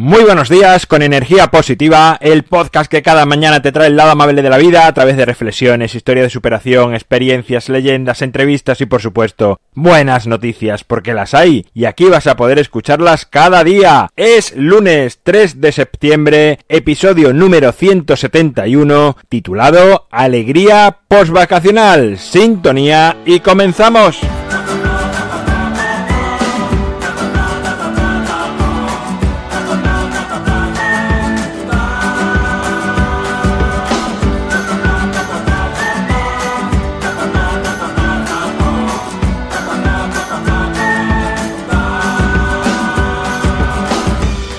Muy buenos días con energía positiva, el podcast que cada mañana te trae el lado amable de la vida a través de reflexiones, historia de superación, experiencias, leyendas, entrevistas y por supuesto buenas noticias porque las hay y aquí vas a poder escucharlas cada día. Es lunes 3 de septiembre, episodio número 171 titulado Alegría postvacacional, sintonía y comenzamos.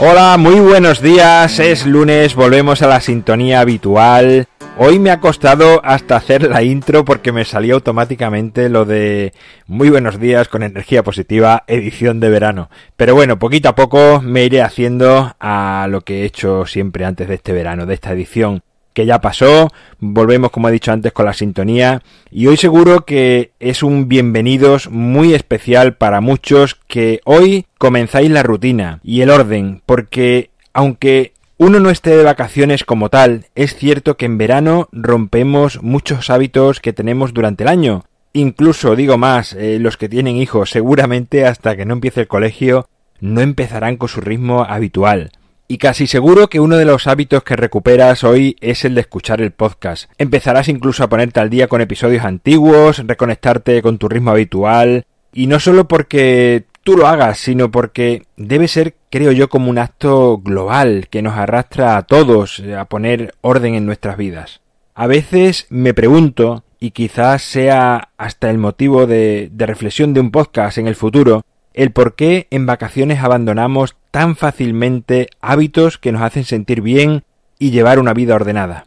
Hola, muy buenos días, es lunes, volvemos a la sintonía habitual. Hoy me ha costado hasta hacer la intro porque me salió automáticamente lo de muy buenos días con energía positiva, edición de verano. Pero bueno, poquito a poco me iré haciendo a lo que he hecho siempre antes de este verano, de esta edición que ya pasó, volvemos como he dicho antes con la sintonía y hoy seguro que es un bienvenidos muy especial para muchos que hoy comenzáis la rutina y el orden porque aunque uno no esté de vacaciones como tal, es cierto que en verano rompemos muchos hábitos que tenemos durante el año. Incluso, digo más, eh, los que tienen hijos seguramente hasta que no empiece el colegio no empezarán con su ritmo habitual y casi seguro que uno de los hábitos que recuperas hoy es el de escuchar el podcast. Empezarás incluso a ponerte al día con episodios antiguos, reconectarte con tu ritmo habitual, y no solo porque tú lo hagas, sino porque debe ser, creo yo, como un acto global que nos arrastra a todos a poner orden en nuestras vidas. A veces me pregunto, y quizás sea hasta el motivo de, reflexión de un podcast en el futuro, el por qué en vacaciones abandonamos tan fácilmente hábitos que nos hacen sentir bien y llevar una vida ordenada.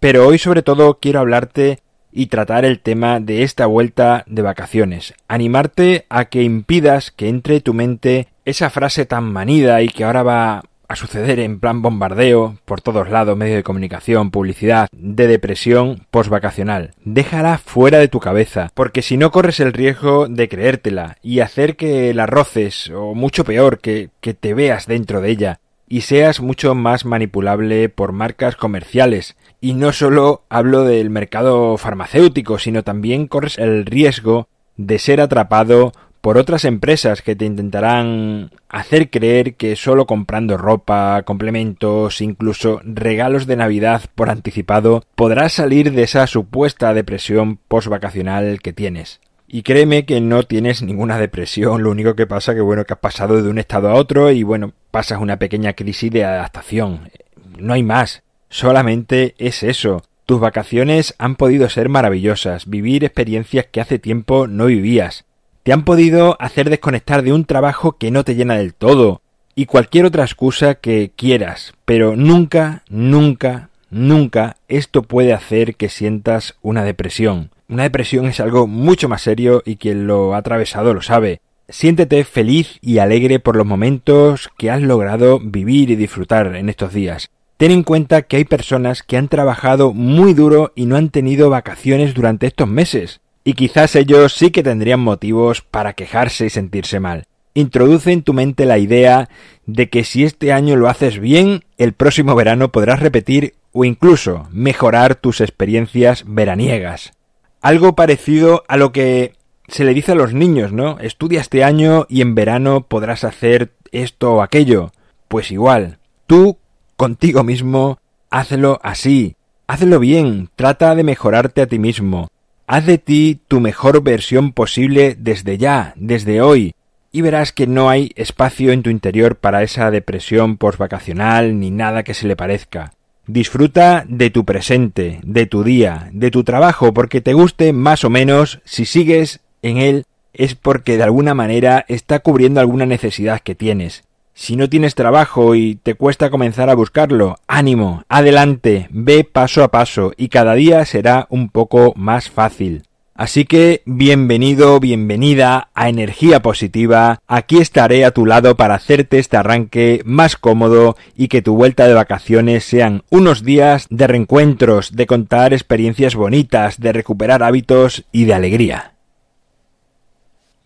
Pero hoy sobre todo quiero hablarte y tratar el tema de esta vuelta de vacaciones, animarte a que impidas que entre tu mente esa frase tan manida y que ahora va a suceder en plan bombardeo, por todos lados, medio de comunicación, publicidad, de depresión postvacacional. Déjala fuera de tu cabeza, porque si no corres el riesgo de creértela y hacer que la roces, o mucho peor, que, que te veas dentro de ella, y seas mucho más manipulable por marcas comerciales. Y no solo hablo del mercado farmacéutico, sino también corres el riesgo de ser atrapado por otras empresas que te intentarán hacer creer que solo comprando ropa, complementos, incluso regalos de Navidad por anticipado, podrás salir de esa supuesta depresión post-vacacional que tienes. Y créeme que no tienes ninguna depresión, lo único que pasa que bueno que has pasado de un estado a otro y bueno, pasas una pequeña crisis de adaptación. No hay más, solamente es eso. Tus vacaciones han podido ser maravillosas, vivir experiencias que hace tiempo no vivías, te han podido hacer desconectar de un trabajo que no te llena del todo y cualquier otra excusa que quieras, pero nunca, nunca, nunca esto puede hacer que sientas una depresión. Una depresión es algo mucho más serio y quien lo ha atravesado lo sabe. Siéntete feliz y alegre por los momentos que has logrado vivir y disfrutar en estos días. Ten en cuenta que hay personas que han trabajado muy duro y no han tenido vacaciones durante estos meses. Y quizás ellos sí que tendrían motivos para quejarse y sentirse mal. Introduce en tu mente la idea de que si este año lo haces bien, el próximo verano podrás repetir o incluso mejorar tus experiencias veraniegas. Algo parecido a lo que se le dice a los niños, ¿no? Estudia este año y en verano podrás hacer esto o aquello. Pues igual, tú contigo mismo, hazlo así, hazlo bien, trata de mejorarte a ti mismo, Haz de ti tu mejor versión posible desde ya, desde hoy, y verás que no hay espacio en tu interior para esa depresión postvacacional ni nada que se le parezca. Disfruta de tu presente, de tu día, de tu trabajo, porque te guste más o menos, si sigues en él, es porque de alguna manera está cubriendo alguna necesidad que tienes. Si no tienes trabajo y te cuesta comenzar a buscarlo, ánimo, adelante, ve paso a paso y cada día será un poco más fácil. Así que bienvenido, bienvenida a Energía Positiva, aquí estaré a tu lado para hacerte este arranque más cómodo y que tu vuelta de vacaciones sean unos días de reencuentros, de contar experiencias bonitas, de recuperar hábitos y de alegría.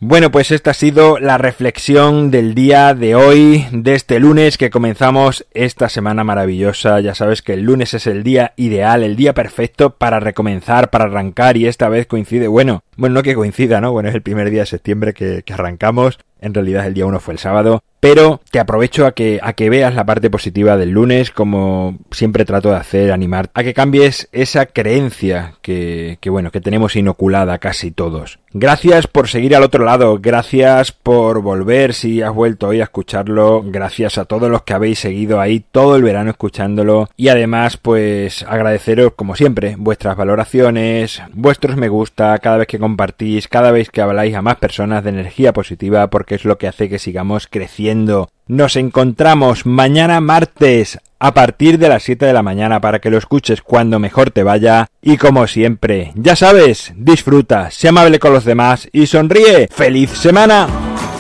Bueno, pues esta ha sido la reflexión del día de hoy, de este lunes que comenzamos esta semana maravillosa. Ya sabes que el lunes es el día ideal, el día perfecto para recomenzar, para arrancar y esta vez coincide, bueno, bueno, no que coincida, ¿no? Bueno, es el primer día de septiembre que, arrancamos. En realidad el día uno fue el sábado. Pero te aprovecho a que, a que veas la parte positiva del lunes, como siempre trato de hacer, animar a que cambies esa creencia que, que bueno, que tenemos inoculada casi todos. Gracias por seguir al otro lado, gracias por volver si has vuelto hoy a escucharlo, gracias a todos los que habéis seguido ahí todo el verano escuchándolo y además pues agradeceros como siempre vuestras valoraciones, vuestros me gusta, cada vez que compartís, cada vez que habláis a más personas de energía positiva porque es lo que hace que sigamos creciendo nos encontramos mañana martes a partir de las 7 de la mañana para que lo escuches cuando mejor te vaya. Y como siempre, ya sabes, disfruta, sea amable con los demás y sonríe. ¡Feliz semana!